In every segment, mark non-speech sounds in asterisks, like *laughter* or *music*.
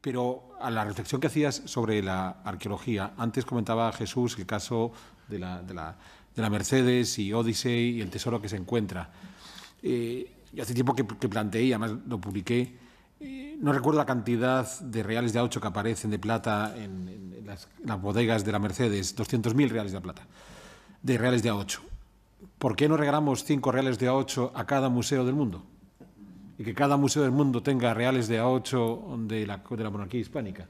Pero a la reflexión que hacías sobre la arqueología, antes comentaba Jesús el caso de la, Mercedes y Odyssey y el tesoro que se encuentra. Eh, y hace tiempo que, planteé, y además lo publiqué, eh, no recuerdo la cantidad de reales de a que aparecen de plata en, las, bodegas de la Mercedes, 200.000 reales de plata, de reales de a ¿Por qué no regalamos 5 reales de a a cada museo del mundo? y que cada museo del mundo tenga reales de A8 de la, de la monarquía hispánica.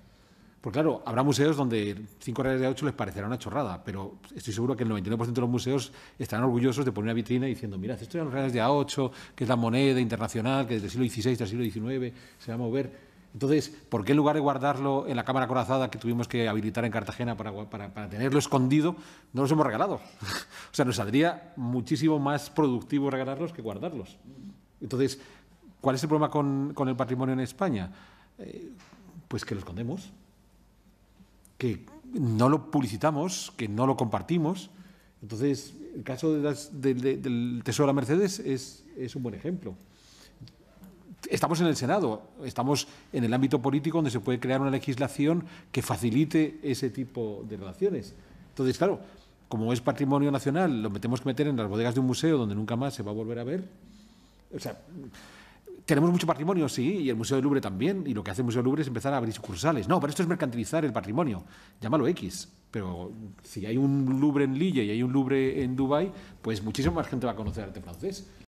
Porque claro, habrá museos donde 5 reales de A8 les parecerá una chorrada, pero estoy seguro que el 99% de los museos estarán orgullosos de poner una vitrina diciendo, mirad, estos son los reales de A8, que es la moneda internacional, que desde el siglo XVI hasta el siglo XIX se va a mover. Entonces, ¿por qué en lugar de guardarlo en la cámara corazada que tuvimos que habilitar en Cartagena para, para, para tenerlo escondido, no los hemos regalado? *laughs* o sea, nos saldría muchísimo más productivo regalarlos que guardarlos. Entonces, ¿Cuál es el problema con, el patrimonio en España? Eh, pues que lo escondemos, que no lo publicitamos, que no lo compartimos. Entonces, el caso de del Tesoro de la Mercedes es, es un buen ejemplo estamos en el Senado, estamos en el ámbito político donde se puede crear una legislación que facilite ese tipo de relaciones. Entonces, claro, como es patrimonio nacional, lo metemos que meter en las bodegas de un museo donde nunca más se va a volver a ver. O sea, tenemos mucho patrimonio, sí, y el Museo del Louvre también, y lo que hace el Museo del Louvre es empezar a abrir sucursales. No, pero esto es mercantilizar el patrimonio, llámalo X, pero si hay un Louvre en Lille y hay un Louvre en Dubai, pues muchísima más gente va a conocer arte francés.